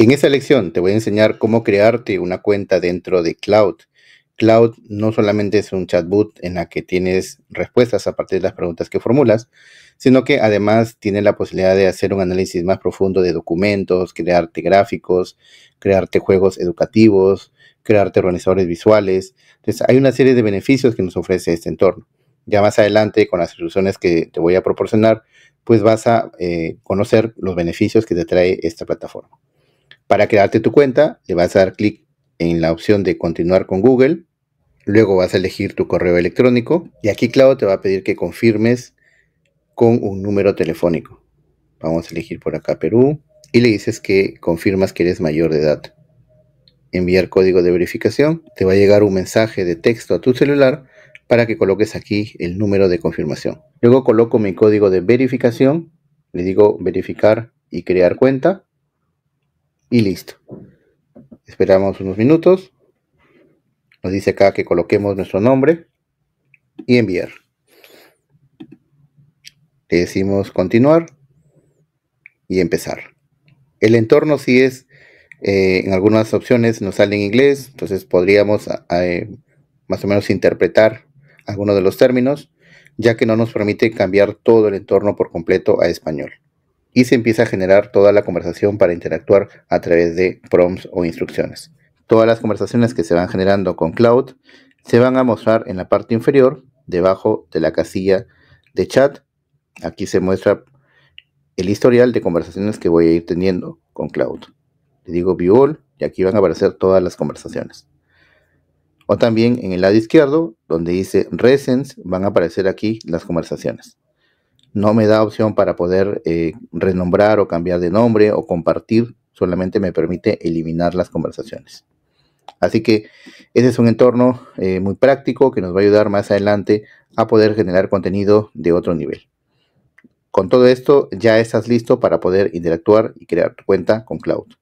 En esta lección te voy a enseñar cómo crearte una cuenta dentro de Cloud. Cloud no solamente es un chatbot en la que tienes respuestas a partir de las preguntas que formulas, sino que además tiene la posibilidad de hacer un análisis más profundo de documentos, crearte gráficos, crearte juegos educativos, crearte organizadores visuales. Entonces hay una serie de beneficios que nos ofrece este entorno. Ya más adelante con las soluciones que te voy a proporcionar, pues vas a eh, conocer los beneficios que te trae esta plataforma. Para crearte tu cuenta, le vas a dar clic en la opción de continuar con Google. Luego vas a elegir tu correo electrónico y aquí Claudio te va a pedir que confirmes con un número telefónico. Vamos a elegir por acá Perú y le dices que confirmas que eres mayor de edad. Enviar código de verificación. Te va a llegar un mensaje de texto a tu celular para que coloques aquí el número de confirmación. Luego coloco mi código de verificación. Le digo verificar y crear cuenta y listo. Esperamos unos minutos. Nos dice acá que coloquemos nuestro nombre y enviar. Le decimos continuar y empezar. El entorno si es, eh, en algunas opciones nos sale en inglés, entonces podríamos eh, más o menos interpretar algunos de los términos, ya que no nos permite cambiar todo el entorno por completo a español y se empieza a generar toda la conversación para interactuar a través de prompts o instrucciones. Todas las conversaciones que se van generando con Cloud se van a mostrar en la parte inferior, debajo de la casilla de chat. Aquí se muestra el historial de conversaciones que voy a ir teniendo con Cloud. Le digo View All y aquí van a aparecer todas las conversaciones. O también en el lado izquierdo, donde dice Recents, van a aparecer aquí las conversaciones no me da opción para poder eh, renombrar o cambiar de nombre o compartir, solamente me permite eliminar las conversaciones. Así que ese es un entorno eh, muy práctico que nos va a ayudar más adelante a poder generar contenido de otro nivel. Con todo esto ya estás listo para poder interactuar y crear tu cuenta con Cloud.